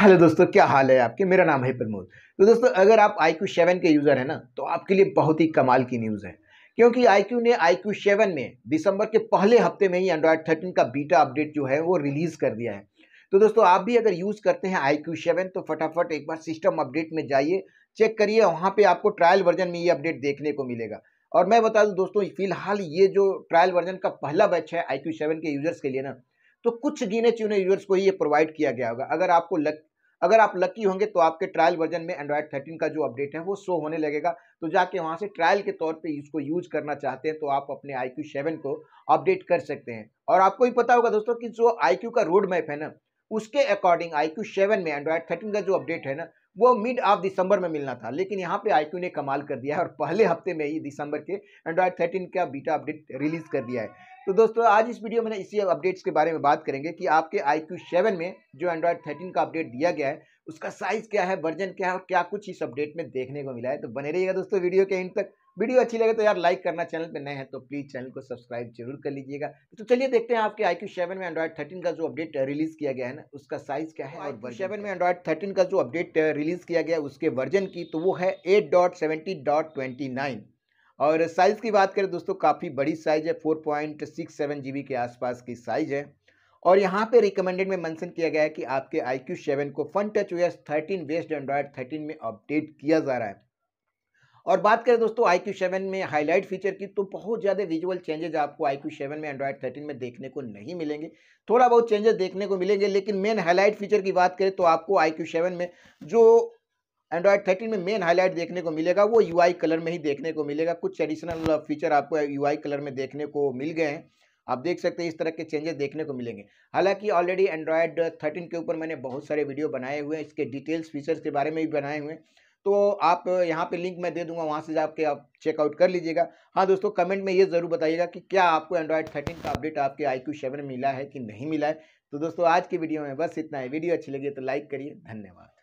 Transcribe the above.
hello दोस्तों क्या हाल है आपके मेरा नाम है प्रमोद तो दोस्तों अगर आप आई क्यू सेवन के यूज़र हैं ना तो आपके लिए बहुत ही कमाल की न्यूज़ है क्योंकि आई क्यू ने आई क्यू सेवन में दिसंबर के पहले हफ्ते में ही एंड्रॉयड थर्टीन का बीटा अपडेट जो है वो रिलीज़ कर दिया है तो दोस्तों आप भी अगर यूज़ करते हैं आई क्यू सेवन तो फटाफट एक बार सिस्टम अपडेट में जाइए चेक करिए वहाँ पर आपको ट्रायल वर्जन में ये अपडेट देखने को मिलेगा और मैं बता दूँ दोस्तों फिलहाल ये जो ट्रायल वर्जन का पहला बैच है आई क्यू सेवन के यूज़र्स के लिए ना तो कुछ गिने चुने यूजर्स को ही ये प्रोवाइड किया गया होगा अगर आपको लग अगर आप लकी होंगे तो आपके ट्रायल वर्जन में एंड्रॉयड थर्टीन का जो अपडेट है वो शो होने लगेगा तो जाके वहाँ से ट्रायल के तौर पे इसको यूज करना चाहते हैं तो आप अपने आई क्यू सेवन को अपडेट कर सकते हैं और आपको भी पता होगा दोस्तों कि जो आई का रोड मैप है ना उसके अकॉर्डिंग आई क्यू सेवन में एंड्रॉयड थर्टीन का जो अपडेट है ना वो मिड ऑफ दिसंबर में मिलना था लेकिन यहाँ पे आई ने कमाल कर दिया है और पहले हफ्ते में ही दिसंबर के एंड्रॉयड थर्टीन का बीटा अपडेट रिलीज़ कर दिया है तो दोस्तों आज इस वीडियो में इसी अपडेट्स के बारे में बात करेंगे कि आपके आई सेवन में जो एंड्रॉयड थर्टीन का अपडेट दिया गया है उसका साइज़ क्या है वर्जन क्या है और क्या कुछ इस अपडेट में देखने को मिला है तो बने रहिएगा दोस्तों वीडियो के एंड तक वीडियो अच्छी लगे तो यार लाइक करना चैनल पे नए हैं तो प्लीज़ चैनल को सब्सक्राइब जरूर कर लीजिएगा तो चलिए देखते हैं आपके आई क्यू सेवन में एंड्रॉइड थर्टीन का जो अपडेट रिलीज़ किया गया है ना उसका साइज़ क्या है और सेवन में एंड्रॉयड थर्टीन का जो अपडेट रिलीज़ किया गया उसके वर्जन की तो वो है eight dot seventy dot twenty nine और साइज़ की बात करें दोस्तों काफ़ी बड़ी साइज़ है four point six seven G B के आसपास की साइज़ है और यहाँ पे रिकमेंडेड में मेंशन किया गया है कि आपके आई क्यू सेवन को Funtouch O S thirteen based Android thirteen में अपडेट किया जा रहा है और बात करें दोस्तों आई क्यू सेवन में हाईलाइट फीचर की तो बहुत ज़्यादा विजुअल चेंजेज आपको आई क्यू सेवन में एंड्रॉयड थर्टीन में देखने को नहीं मिलेंगे थोड़ा बहुत चेंजेस देखने को मिलेंगे लेकिन मेन हाईलाइट फीचर की बात करें तो आपको आई क्यू सेवन में जो एंड्रॉयड थर्टीन में मेन हाईलाइट देखने को मिलेगा वो यू कलर में ही देखने को मिलेगा कुछ एडिशनल फीचर आपको यू कलर में देखने को मिल गए हैं आप देख सकते हैं इस तरह के चेंजेस देखने को मिलेंगे हालांकि ऑलरेडी एंड्रॉयड थर्टीन के ऊपर मैंने बहुत सारे वीडियो बनाए हुए हैं इसके डिटेल्स फीचर्स के बारे में भी बनाए हुए हैं तो आप यहाँ पे लिंक मैं दे दूंगा वहाँ से जाके आप चेकआउट कर लीजिएगा हाँ दोस्तों कमेंट में ये ज़रूर बताइएगा कि क्या आपको एंड्रॉयड थर्टीन का अपडेट आपके आई क्यू सेवन मिला है कि नहीं मिला है तो दोस्तों आज की वीडियो में बस इतना है वीडियो अच्छी लगी तो लाइक करिए धन्यवाद